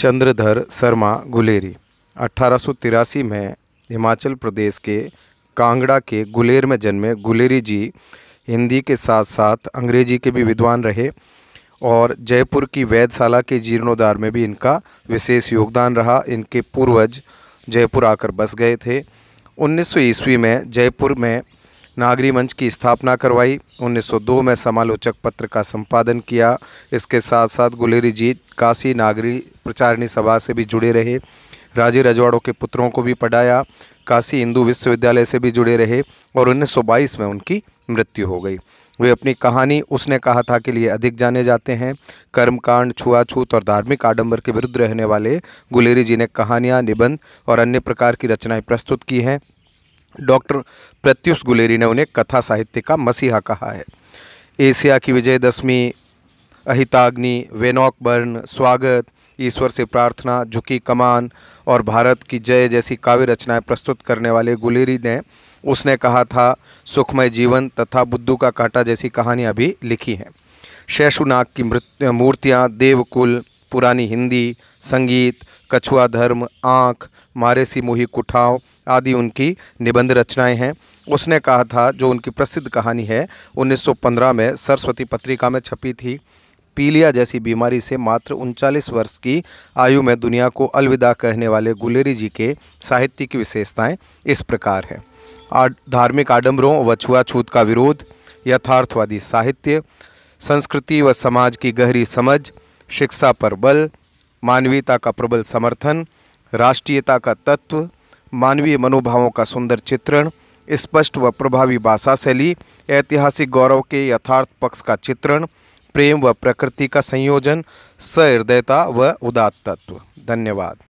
चंद्रधर शर्मा गुलेरी अट्ठारह में हिमाचल प्रदेश के कांगड़ा के गुलेर में जन्मे गुलेरी जी हिंदी के साथ साथ अंग्रेजी के भी विद्वान रहे और जयपुर की वैधशाला के जीर्णोद्धार में भी इनका विशेष योगदान रहा इनके पूर्वज जयपुर आकर बस गए थे 1900 ईस्वी में जयपुर में नागरी मंच की स्थापना करवाई 1902 में समालोचक पत्र का संपादन किया इसके साथ साथ गुलेरी जी काशी नागरी प्रचारणी सभा से भी जुड़े रहे राजे रजवाड़ों के पुत्रों को भी पढ़ाया काशी हिंदू विश्वविद्यालय से भी जुड़े रहे और 1922 में उनकी मृत्यु हो गई वे अपनी कहानी उसने कहा था के लिए अधिक जाने जाते हैं कर्मकांड छुआछूत और धार्मिक आडंबर के विरुद्ध रहने वाले गुलेरी जी ने कहानियाँ निबंध और अन्य प्रकार की रचनाएँ प्रस्तुत की हैं डॉक्टर प्रत्युष गुलेरी ने उन्हें कथा साहित्य का मसीहा कहा है एशिया की विजयदशमी अहिताग्नि वेनॉक बर्न स्वागत ईश्वर से प्रार्थना झुकी कमान और भारत की जय जैसी काव्य रचनाएं प्रस्तुत करने वाले गुलेरी ने उसने कहा था सुखमय जीवन तथा बुद्धू का कांटा जैसी कहानियाँ भी लिखी हैं शैशुनाग की मूर्तियाँ देवकुल पुरानी हिंदी संगीत कछुआ धर्म आँख मारेसी मोही कुठाव आदि उनकी निबंध रचनाएं हैं उसने कहा था जो उनकी प्रसिद्ध कहानी है 1915 में सरस्वती पत्रिका में छपी थी पीलिया जैसी बीमारी से मात्र उनचालीस वर्ष की आयु में दुनिया को अलविदा कहने वाले गुलेरी जी के साहित्य की विशेषताएं इस प्रकार है आड, धार्मिक आडम्बरों व छुआछूत का विरोध यथार्थवादी साहित्य संस्कृति व समाज की गहरी समझ शिक्षा पर बल मानवीयता का प्रबल समर्थन राष्ट्रीयता का तत्व मानवीय मनोभावों का सुंदर चित्रण स्पष्ट व प्रभावी भाषा शैली ऐतिहासिक गौरव के यथार्थ पक्ष का चित्रण प्रेम व प्रकृति का संयोजन सहृदयता व उदात तत्व धन्यवाद